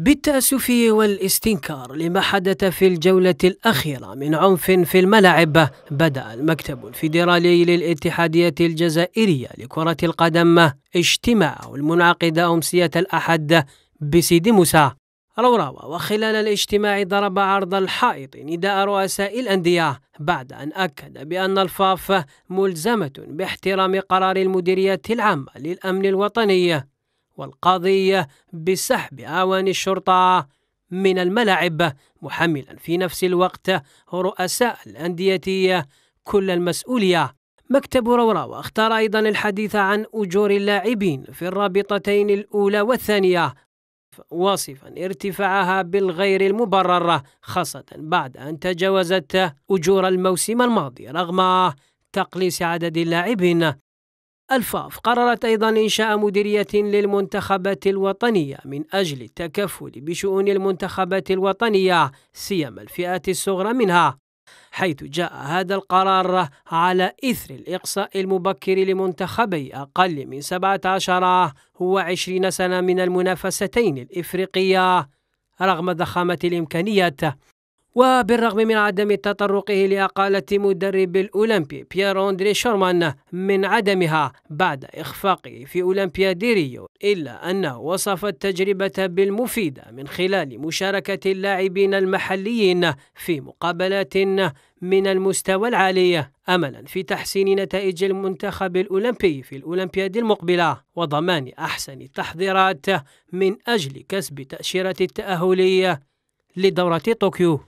بالتأسف والاستنكار لما حدث في الجولة الأخيرة من عنف في الملاعب بدأ المكتب الفيدرالي للاتحادية الجزائرية لكرة القدم اجتماعه المنعقد أمسية الأحد بسيدي موسى روراوا وخلال الاجتماع ضرب عرض الحائط نداء رؤساء الأندية بعد أن أكد بأن الفاف ملزمة باحترام قرار المديرية العامة للأمن الوطني والقضية بسحب أعوان الشرطة من الملاعب محملا في نفس الوقت رؤساء الأندية كل المسؤولية مكتب رورا اختار أيضا الحديث عن أجور اللاعبين في الرابطتين الأولى والثانية واصفا ارتفاعها بالغير المبرر خاصة بعد أن تجاوزت أجور الموسم الماضي رغم تقليص عدد اللاعبين الفاف قررت أيضا إنشاء مديرية للمنتخبات الوطنية من أجل التكفل بشؤون المنتخبات الوطنية سيما الفئات الصغرى منها حيث جاء هذا القرار على إثر الإقصاء المبكر لمنتخبي أقل من 17 و20 سنة من المنافستين الإفريقية رغم ضخامة الإمكانيات وبالرغم من عدم تطرقه لأقالة مدرب الأولمبي بيير أندري شورمان من عدمها بعد إخفاقه في أولمبياد ريو إلا أنه وصف التجربة بالمفيدة من خلال مشاركة اللاعبين المحليين في مقابلات من المستوى العالي املا في تحسين نتائج المنتخب الاولمبي في الاولمبياد المقبله وضمان احسن التحضيرات من اجل كسب تاشيره التأهلية لدوره طوكيو